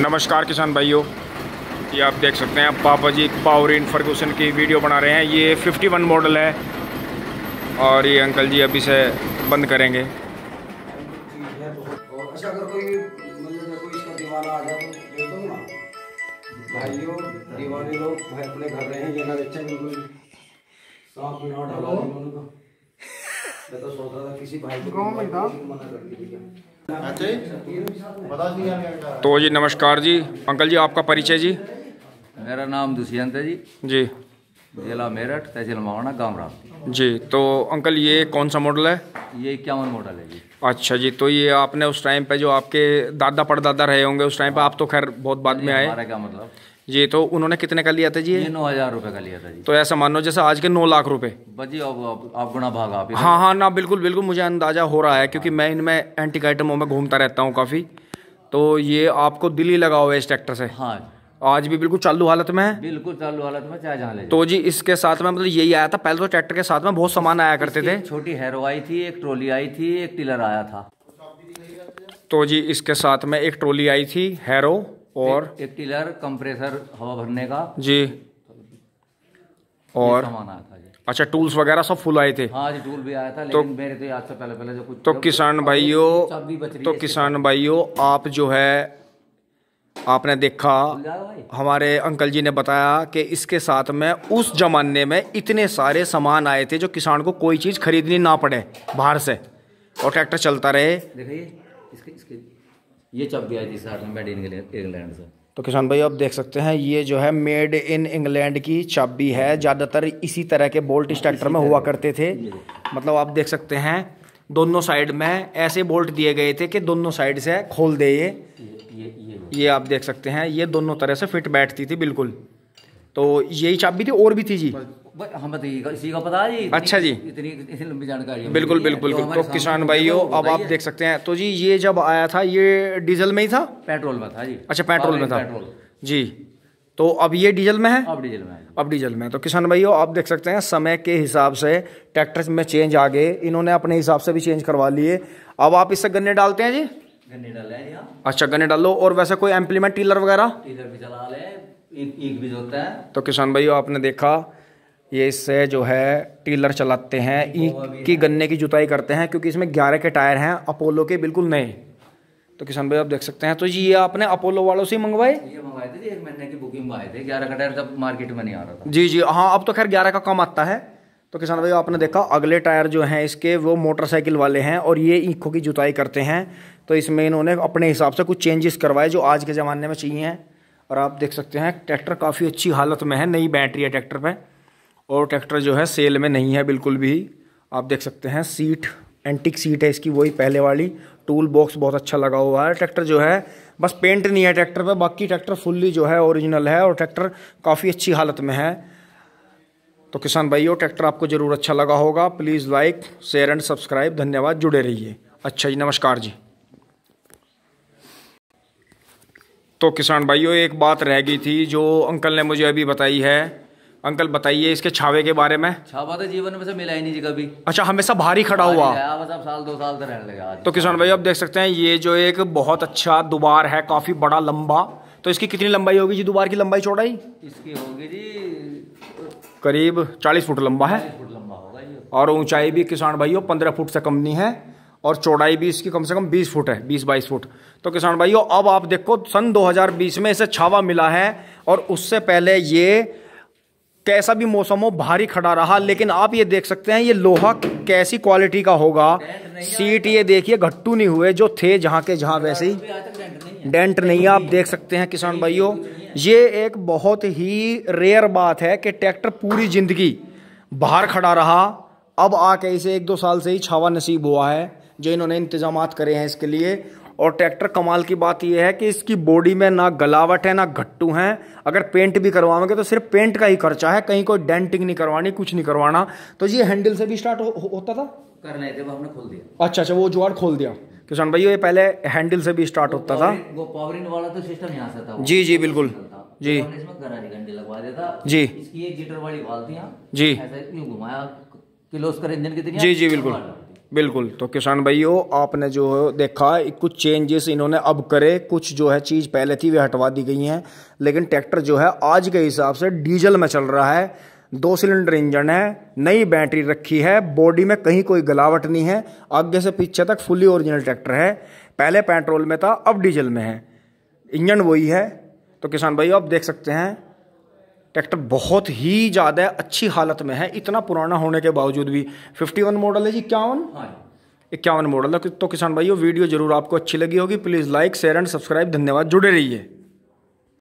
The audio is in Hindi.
नमस्कार किसान भाइयों ये आप देख सकते हैं पापा जी पावर इन फर्गूसन की वीडियो बना रहे हैं ये 51 मॉडल है और ये अंकल जी अभी से बंद करेंगे अच्छा, तो, तो, तो था किसी भाई को मना कर दिया तो जी नमस्कार जी अंकल जी आपका परिचय जी मेरा नाम दुष्यंत है जी जी जिला मेरठ तहसील मावाना गांव राम जी तो अंकल ये कौन सा मॉडल है ये इक्यावन मॉडल है जी अच्छा जी तो ये आपने उस टाइम पे जो आपके दादा पड़दादा रहे होंगे उस टाइम पे आप तो खैर बहुत बाद में आए क्या मतलब जी तो उन्होंने कितने का लिया था जी ये नौ हजार रुपये का लिया था जी तो ऐसा मानो जैसे आज के नौ लाख रुपए हाँ हाँ ना बिल्कुल बिल्कुल मुझे अंदाजा हो रहा है क्योंकि मैं इनमें एंटी आइटमों में घूमता रहता हूँ काफ़ी तो ये आपको दिल ही लगा हुआ है इस ट्रैक्टर से हाँ। आज भी बिल्कुल चालू हालत में है बिल्कुल चालू हालत में चाहे जहाँ ले तो जी इसके साथ में मतलब यही आया था पहले तो ट्रैक्टर के साथ में बहुत सामान आया करते थे छोटी हैरो आई थी एक ट्रॉली आई थी एक टिलर आया था तो जी इसके साथ में एक ट्रॉली आई थी हैरो और एक टिलर कंप्रेसर हवा भरने का जी और सामान आया था अच्छा टूल्स वगैरह सब फुल आए थे हाँ जी टूल भी आया था तो लेकिन तो, मेरे तो आज से पहले पहले जो कुछ तो किसान भाइयों तो किसान भाइयों आप जो है आपने देखा हमारे अंकल जी ने बताया कि इसके साथ में उस जमाने में इतने सारे सामान आए थे जो किसान को कोई चीज़ खरीदनी ना पड़े बाहर से और ट्रैक्टर चलता रहे देखिए इसके इसके ये चाबी आई थी साथ में मेड इन इंग्लैंड से तो किसान भाई आप देख सकते हैं ये जो है मेड इन इंग्लैंड की चाबी है ज़्यादातर इसी तरह के बोल्ट इस ट्रैक्टर में हुआ करते थे मतलब आप देख सकते हैं दोनों साइड में ऐसे बोल्ट दिए गए थे कि दोनों साइड से खोल दे ये ये, ये, ये आप देख सकते हैं ये दोनों तरह से फिट बैठती थी बिल्कुल तो यही चाबी थी और भी थी जी हम बताइए तो इसी अच्छा जी इतनी बिल्कुल बिल्कुल तो, तो किसान भाइयों अब आप देख सकते हैं तो जी ये जब आया था ये डीजल में ही था पेट्रोल में था जी अच्छा पेट्रोल में था जी तो अब ये डीजल में है अब डीजल में है अब डीजल में है तो किसान भाइयों आप देख सकते हैं समय के हिसाब से ट्रैक्टर में चेंज आ गए इन्होंने अपने हिसाब से भी चेंज करवा लिए अब आप इससे गन्ने डालते हैं जी गन्ने डाल रहे हैं अच्छा गन्ने डालो और वैसे कोई एम्प्लीमेंट टीलर वगैरह टीलर भी चला ले एक एक भी होता है तो किसान भाइयों आपने देखा ये इससे जो है टीलर चलाते हैं ई की गन्ने की जुताई करते हैं क्योंकि इसमें ग्यारह के टायर हैं अपोलो के बिल्कुल नए तो किसान भाई आप देख सकते हैं तो जी ये आपने अपोलो वालों से मंगवाए ये मंगवाए थे एक महीने की बुकिंग थे ग्यारह का टायर तब मार्केट में नहीं आ रहा था जी जी हाँ अब तो खैर ग्यारह का कम आता है तो किसान भाई आपने देखा अगले टायर जो हैं इसके वो मोटरसाइकिल वाले हैं और ये ईखों की जुताई करते हैं तो इसमें इन्होंने अपने हिसाब से कुछ चेंजेस करवाए जो आज के ज़माने में चाहिए हैं और आप देख सकते हैं ट्रैक्टर काफ़ी अच्छी हालत में है नई बैटरी है ट्रैक्टर पर और ट्रैक्टर जो है सेल में नहीं है बिल्कुल भी आप देख सकते हैं सीट एंटिक सीट है इसकी वही पहले वाली टूल बॉक्स बहुत अच्छा लगा हुआ है ट्रैक्टर जो है बस पेंट नहीं है ट्रैक्टर पर बाकी ट्रैक्टर फुल्ली जो है ओरिजिनल है और ट्रैक्टर काफ़ी अच्छी हालत में है तो किसान भाइयों ट्रैक्टर आपको ज़रूर अच्छा लगा होगा please like share and subscribe धन्यवाद जुड़े रहिए अच्छा जी नमस्कार जी तो किसान भाइयों एक बात रह गई थी जो अंकल ने मुझे अभी बताई है अंकल बताइए इसके छावे के बारे में छावा तो जीवन में से मिला ही नहीं जी कभी अच्छा हमेशा भारी खड़ा हुआ मतलब साल दो साल तक तो रहने लगा तो किसान भाई आप देख सकते हैं ये जो एक बहुत अच्छा दुबार है काफी बड़ा लंबा तो इसकी कितनी लंबाई होगी जी दुबार की लंबाई चौड़ाई इसकी होगी जी करीब चालीस फुट लंबा है फुट लंबा होगा और ऊंचाई भी किसान भाइयों पंद्रह फुट से कम नहीं है और चौड़ाई भी इसकी कम से कम बीस फुट है बीस बाईस फुट तो किसान भाइयों अब आप देखो सन 2020 में इसे छावा मिला है और उससे पहले ये कैसा भी मौसम हो भारी खड़ा रहा लेकिन आप ये देख सकते हैं ये लोहा कैसी क्वालिटी का होगा सीट ये देखिए घट्टू नहीं हुए जो थे जहाँ के जहाँ वैसे ही डेंट नहीं है आप देख सकते हैं किसान भाइयों ये एक बहुत ही रेयर बात है कि ट्रैक्टर पूरी ज़िंदगी बाहर खड़ा रहा अब आके इसे एक दो साल से ही छावा नसीब हुआ है जो इन्होंने इंतजाम करे हैं इसके लिए और ट्रैक्टर कमाल की बात यह है कि इसकी बॉडी में ना गलावट है ना घट्टू हैं अगर पेंट भी करवाओगे तो सिर्फ पेंट का ही खर्चा है कहीं कोई डेंटिंग नहीं करवानी कुछ नहीं करवाना तो ये हैंडल से भी स्टार्ट हो, हो, होता था कर रहे थे वो हमने खोल दिया अच्छा अच्छा वो जुआर खोल दिया किसान भाई ये पहले हैंडल से भी स्टार्ट वो होता था वो पावरिंग वाला तो सिस्टम यहाँ से था जी जी बिल्कुल तो जी जी इसकी एक लीटर वाली जी ऐसे घुमाया किलो इंजन कितनी जी जी बिल्कुल बिल्कुल तो किसान भाइयों आपने जो देखा कुछ चेंजेस इन्होंने अब करे कुछ जो है चीज़ पहले थी वे हटवा दी गई हैं लेकिन ट्रैक्टर जो है आज के हिसाब से डीजल में चल रहा है दो सिलेंडर इंजन है नई बैटरी रखी है बॉडी में कहीं कोई गलावट नहीं है आगे से पीछे तक फुली ओरिजिनल ट्रैक्टर है पहले पेट्रोल में था अब डीजल में है इंजन वही है तो किसान भाई आप देख सकते हैं ट्रैक्टर बहुत ही ज़्यादा अच्छी हालत में है इतना पुराना होने के बावजूद भी 51 मॉडल है जी इक्यावन हाँ इक्यावन मॉडल है तो किसान भाइयों वीडियो जरूर आपको अच्छी लगी होगी please like share and subscribe धन्यवाद जुड़े रहिए